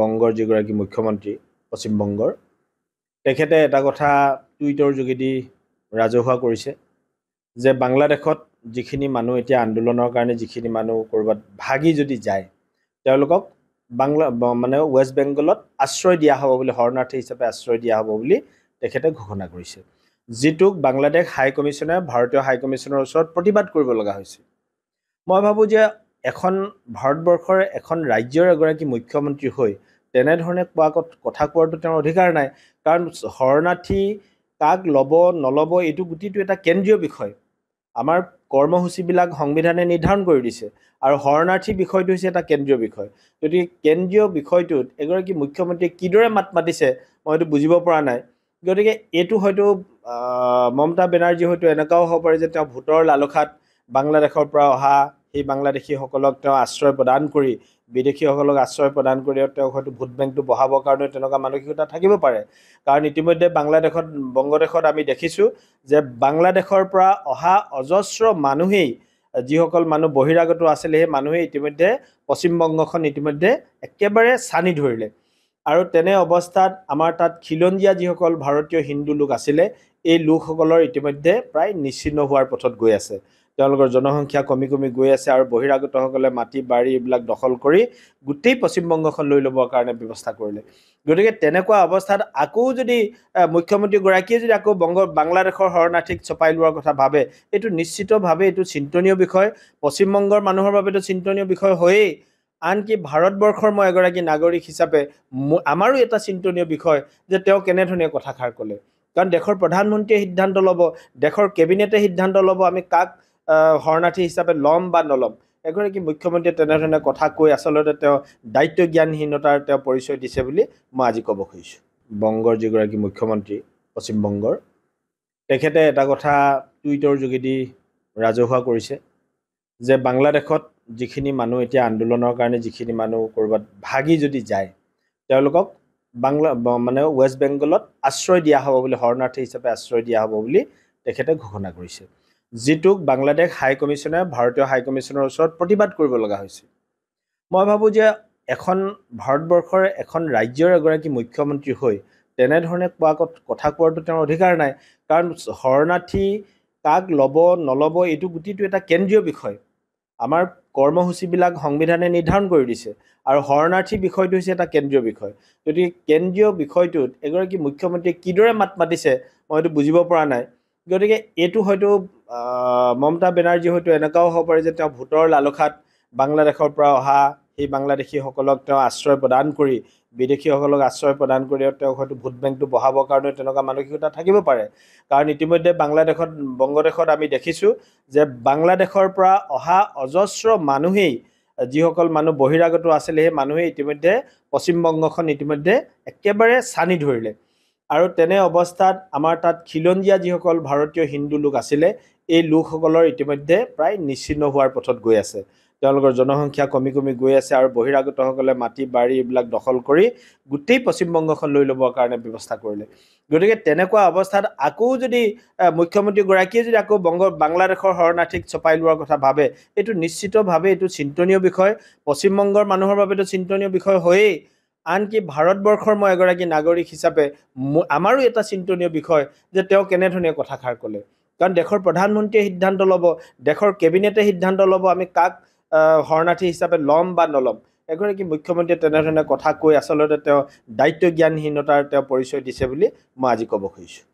বংগৰ যিগৰাকী মুখ্যমন্ত্ৰী পশ্চিমবংগৰ তেখেতে এটা কথা টুইটৰ যোগেদি ৰাজহুৱা কৰিছে যে বাংলাদেশত যিখিনি মানুহ এতিয়া আন্দোলনৰ কাৰণে যিখিনি মানুহ ক'ৰবাত ভাগি যদি যায় তেওঁলোকক বাংলা মানে ৱেষ্ট বেংগলত আশ্ৰয় দিয়া হ'ব বুলি শৰণাৰ্থী হিচাপে আশ্ৰয় দিয়া হ'ব বুলি তেখেতে ঘোষণা কৰিছে যিটোক বাংলাদেশ হাই কমিশ্যনে ভাৰতীয় হাই কমিশ্যনৰ ওচৰত প্ৰতিবাদ কৰিব লগা হৈছে মই ভাবোঁ যে এখন ভাৰতবৰ্ষৰ এখন ৰাজ্যৰ এগৰাকী মুখ্যমন্ত্ৰী হৈ তেনেধৰণে কোৱা কথা কোৱাৰতো তেওঁৰ অধিকাৰ নাই কাৰণ শৰণাৰ্থী কাক ল'ব নল'ব এইটো গোটেইটো এটা কেন্দ্ৰীয় বিষয় আমাৰ কৰ্মসূচীবিলাক সংবিধানে নিৰ্ধাৰণ কৰি দিছে আৰু শৰণাৰ্থী বিষয়টো হৈছে এটা কেন্দ্ৰীয় বিষয় গতিকে কেন্দ্ৰীয় বিষয়টোত এগৰাকী মুখ্যমন্ত্ৰীয়ে কিদৰে মাত মাতিছে মই এইটো বুজিব পৰা নাই গতিকে এইটো হয়তো মমতা বেনাৰ্জী হয়তো এনেকুৱাও হ'ব পাৰে যে তেওঁ ভোটৰ লালসাত বাংলাদেশৰ পৰা অহা সেই বাংলাদেশীসকলক তেওঁ আশ্ৰয় প্ৰদান কৰি বিদেশীসকলক আশ্ৰয় প্ৰদান কৰি তেওঁক হয়তো ভোট বেংকটো বঢ়াবৰ কাৰণে তেনেকুৱা মানসিকতা থাকিব পাৰে কাৰণ ইতিমধ্যে বাংলাদেশত বংগদেশত আমি দেখিছোঁ যে বাংলাদেশৰ পৰা অহা অজস্ৰ মানুহেই যিসকল মানুহ বহিৰাগত আছিলে সেই মানুহে ইতিমধ্যে পশ্চিমবংগখন ইতিমধ্যে একেবাৰে চানি ধৰিলে আৰু তেনে অৱস্থাত আমাৰ তাত খিলঞ্জীয়া যিসকল ভাৰতীয় হিন্দু লোক আছিলে এই লোকসকলৰ ইতিমধ্যে প্ৰায় নিচিহ্ন হোৱাৰ পথত গৈ আছে তেওঁলোকৰ জনসংখ্যা কমি কমি গৈ আছে আৰু বহিৰাগতসকলে মাটি বাৰী এইবিলাক দখল কৰি গোটেই পশ্চিমবংগখন লৈ ল'বৰ কাৰণে ব্যৱস্থা কৰিলে গতিকে তেনেকুৱা অৱস্থাত আকৌ যদি মুখ্যমন্ত্ৰীগৰাকীয়ে যদি আকৌ বংগ বাংলাদেশৰ শৰণাৰ্থীক চপাই লোৱাৰ কথা ভাবে এইটো নিশ্চিতভাৱে এইটো চিন্তনীয় বিষয় পশ্চিমবংগৰ মানুহৰ বাবেতো চিন্তনীয় বিষয় হয়েই আনকি ভাৰতবৰ্ষৰ মই এগৰাকী নাগৰিক হিচাপে আমাৰো এটা চিন্তনীয় বিষয় যে তেওঁ কেনেধৰণে কথাষাৰ ক'লে কাৰণ দেশৰ প্ৰধানমন্ত্ৰীয়ে সিদ্ধান্ত ল'ব দেশৰ কেবিনেটে সিদ্ধান্ত ল'ব আমি কাক শৰণাৰ্থী হিচাপে ল'ম বা নল'ম এগৰাকী মুখ্যমন্ত্ৰীয়ে তেনেধৰণে কথা কৈ আচলতে তেওঁ দায়িত্ব জ্ঞানহীনতাৰ তেওঁ পৰিচয় দিছে বুলি মই আজি ক'ব খুজিছোঁ বংগৰ যিগৰাকী মুখ্যমন্ত্ৰী পশ্চিমবংগৰ তেখেতে এটা কথা টুইটৰ যোগেদি ৰাজহুৱা কৰিছে যে বাংলাদেশত যিখিনি মানুহ এতিয়া আন্দোলনৰ কাৰণে যিখিনি মানুহ ক'ৰবাত ভাগি যদি যায় তেওঁলোকক বাংলা মানে ৱেষ্ট বেংগলত আশ্ৰয় দিয়া হ'ব বুলি শৰণাৰ্থী হিচাপে আশ্ৰয় দিয়া হ'ব বুলি তেখেতে ঘোষণা কৰিছে যিটোক বাংলাদেশ হাই কমিশ্যনে ভাৰতীয় হাই কমিশ্যনৰ ওচৰত প্ৰতিবাদ কৰিব লগা হৈছিল মই ভাবোঁ যে এখন ভাৰতবৰ্ষৰ এখন ৰাজ্যৰ এগৰাকী মুখ্যমন্ত্ৰী হৈ তেনেধৰণে কোৱা কথা কোৱাটো তেওঁৰ অধিকাৰ নাই কাৰণ শৰণাৰ্থী কাক ল'ব নল'ব এইটো গোটেইটো এটা কেন্দ্ৰীয় বিষয় আমাৰ কৰ্মসূচীবিলাক সংবিধানে নিৰ্ধাৰণ কৰি দিছে আৰু শৰণাৰ্থী বিষয়টো হৈছে এটা কেন্দ্ৰীয় বিষয় গতিকে কেন্দ্ৰীয় বিষয়টোত এগৰাকী মুখ্যমন্ত্ৰীয়ে কিদৰে মাত মাতিছে মই সেইটো বুজিব পৰা নাই গতিকে এইটো হয়তো মমতা বেনাৰ্জী হয়তো এনেকুৱাও হ'ব পাৰে যে তেওঁ ভোটৰ লালসাত বাংলাদেশৰ পৰা অহা সেই বাংলাদেশীসকলক তেওঁ আশ্ৰয় প্ৰদান কৰি বিদেশীসকলক আশ্ৰয় প্ৰদান কৰি তেওঁক হয়তো ভোট বেংকটো বঢ়াবৰ কাৰণে তেনেকুৱা মানসিকতা থাকিব পাৰে কাৰণ ইতিমধ্যে বাংলাদেশত বংগদেশত আমি দেখিছোঁ যে বাংলাদেশৰ পৰা অহা অজস্ৰ মানুহেই যিসকল মানুহ বহিৰাগত আছিলে সেই মানুহেই ইতিমধ্যে পশ্চিমবংগখন ইতিমধ্যে একেবাৰে চানি ধৰিলে আৰু তেনে অৱস্থাত আমাৰ তাত খিলঞ্জীয়া যিসকল ভাৰতীয় হিন্দু লোক আছিলে এই লোকসকলৰ ইতিমধ্যে প্ৰায় নিশ্চিন্ন হোৱাৰ পথত গৈ আছে তেওঁলোকৰ জনসংখ্যা কমি কমি গৈ আছে আৰু বহিৰাগতসকলে মাটি বাৰী এইবিলাক দখল কৰি গোটেই পশ্চিমবংগখন লৈ ল'বৰ কাৰণে ব্যৱস্থা কৰিলে গতিকে তেনেকুৱা অৱস্থাত আকৌ যদি মুখ্যমন্ত্ৰীগৰাকীয়ে যদি আকৌ বংগ বাংলাদেশৰ শৰণাৰ্থীক চপাই লোৱাৰ কথা ভাবে এইটো নিশ্চিতভাৱে এইটো চিন্তনীয় বিষয় পশ্চিমবংগৰ মানুহৰ বাবেতো চিন্তনীয় বিষয় হয়েই আনকি ভাৰতবৰ্ষৰ মই এগৰাকী নাগৰিক হিচাপে আমাৰো এটা চিন্তনীয় বিষয় যে তেওঁ কেনেধৰণে কথাষাৰ ক'লে কাৰণ দেশৰ প্ৰধানমন্ত্ৰীয়ে সিদ্ধান্ত ল'ব দেশৰ কেবিনেটে সিদ্ধান্ত ল'ব আমি কাক শৰণাৰ্থী হিচাপে ল'ম বা নল'ম এগৰাকী মুখ্যমন্ত্ৰীয়ে তেনেধৰণে কথা কৈ আচলতে তেওঁ দায়িত্ব জ্ঞানহীনতাৰ তেওঁ পৰিচয় দিছে বুলি মই আজি ক'ব খুজিছোঁ